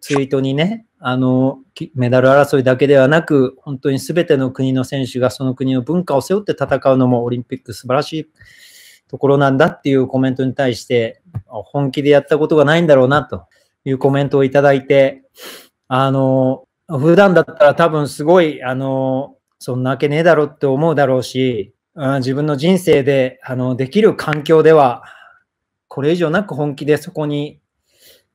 ツイートにね、あの、メダル争いだけではなく、本当に全ての国の選手がその国の文化を背負って戦うのもオリンピック素晴らしいところなんだっていうコメントに対して、本気でやったことがないんだろうなというコメントをいただいて、あの、普段だったら多分すごい、あの、そんなわけねえだろって思うだろうし、自分の人生で、あの、できる環境では、これ以上なく本気でそこに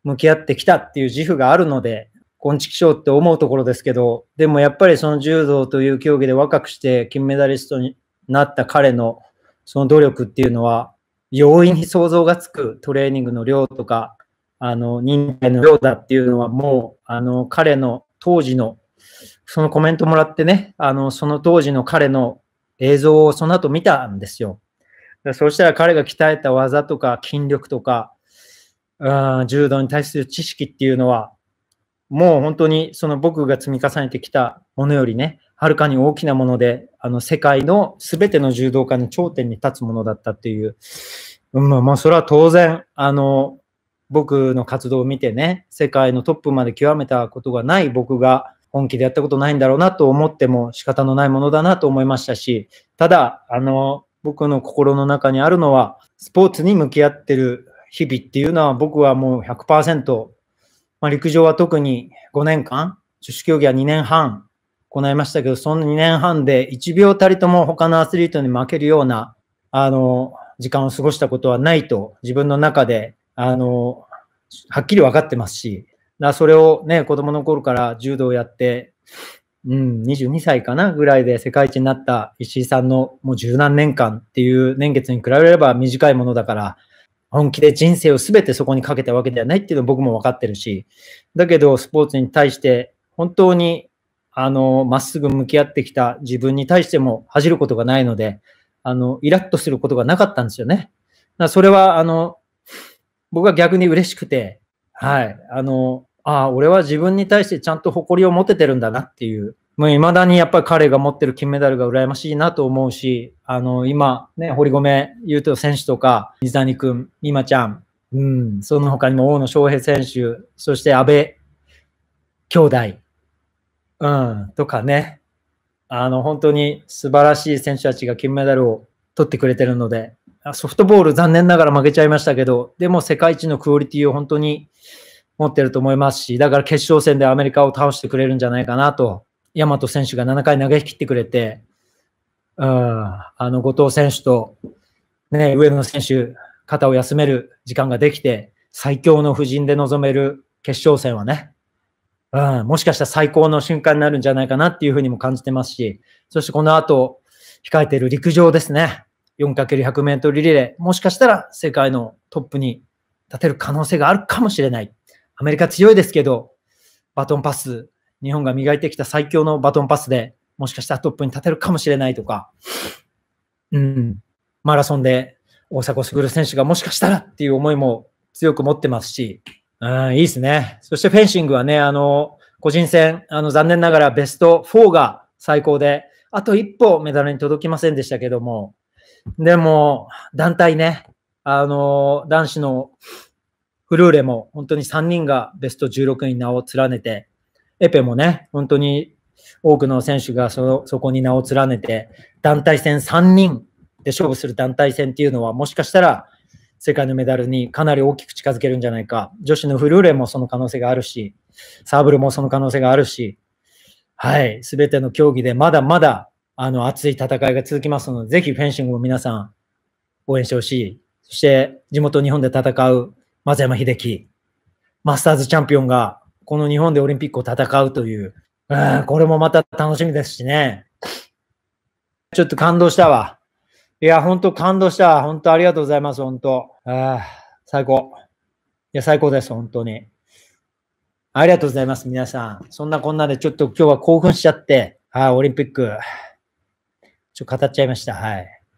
向き合ってきたっていう自負があるので、昆虫賞って思うところですけど、でもやっぱりその柔道という競技で若くして金メダリストになった彼のその努力っていうのは、容易に想像がつくトレーニングの量とか、あの、人間の量だっていうのはもう、あの、彼の当時の、そのコメントもらってね、あの、その当時の彼の映像をその後見たんですよ。そうしたら彼が鍛えた技とか筋力とか、柔道に対する知識っていうのは、もう本当にその僕が積み重ねてきたものよりね、はるかに大きなもので、あの世界の全ての柔道家の頂点に立つものだったっていう、うん、まあそれは当然、あの、僕の活動を見てね、世界のトップまで極めたことがない僕が本気でやったことないんだろうなと思っても仕方のないものだなと思いましたし、ただ、あの、僕の心の中にあるのは、スポーツに向き合ってる日々っていうのは僕はもう100%、まあ、陸上は特に5年間、女子競技は2年半行いましたけど、その2年半で1秒たりとも他のアスリートに負けるような、あの、時間を過ごしたことはないと自分の中で、あの、はっきり分かってますし、だそれをね、子供の頃から柔道をやって、うん、22歳かなぐらいで世界一になった石井さんのもう十何年間っていう年月に比べれば短いものだから、本気で人生を全てそこにかけたわけではないっていうのは僕も分かってるし、だけどスポーツに対して本当にあの、まっすぐ向き合ってきた自分に対しても恥じることがないので、あの、イラッとすることがなかったんですよね。だそれは、あの、僕は逆に嬉しくて、はい、あの、ああ、俺は自分に対してちゃんと誇りを持ててるんだなっていう、もう未だにやっぱり彼が持ってる金メダルが羨ましいなと思うし、あの、今、ね、堀米優斗選手とか、水谷くん、美馬ちゃん、うん、その他にも大野翔平選手、そして安倍兄弟、うん、とかね、あの、本当に素晴らしい選手たちが金メダルを取ってくれてるので、ソフトボール残念ながら負けちゃいましたけど、でも世界一のクオリティを本当に持ってると思いますし、だから決勝戦でアメリカを倒してくれるんじゃないかなと大和選手が7回投げ切ってくれて、うん、あの後藤選手と、ね、上野選手、肩を休める時間ができて、最強の布陣で臨める決勝戦はね、うん、もしかしたら最高の瞬間になるんじゃないかなっていうふうにも感じてますし、そしてこの後、控えている陸上ですね。4×100 メートルリレー、もしかしたら世界のトップに立てる可能性があるかもしれない。アメリカ強いですけど、バトンパス日本が磨いてきた最強のバトンパスでもしかしたらトップに立てるかもしれないとか、うん、マラソンで大迫傑選手がもしかしたらっていう思いも強く持ってますし、うん、いいですね。そしてフェンシングはね、あの、個人戦、あの、残念ながらベスト4が最高で、あと一歩メダルに届きませんでしたけども、でも、団体ね、あの、男子のフルーレも本当に3人がベスト16に名を連ねて、エペもね、本当に多くの選手がそそこに名を連ねて、団体戦3人で勝負する団体戦っていうのは、もしかしたら世界のメダルにかなり大きく近づけるんじゃないか。女子のフルーレもその可能性があるし、サーブルもその可能性があるし、はい、すべての競技でまだまだあの熱い戦いが続きますので、ぜひフェンシングを皆さん応援してほしい。そして地元日本で戦う松山英樹、マスターズチャンピオンがこの日本でオリンピックを戦うという、うん、これもまた楽しみですしね。ちょっと感動したわ。いや、本当感動した。本当ありがとうございます。本当あ最高。いや、最高です。本当に。ありがとうございます。皆さん。そんなこんなでちょっと今日は興奮しちゃって、はい、オリンピック、ちょっと語っちゃいました。はい。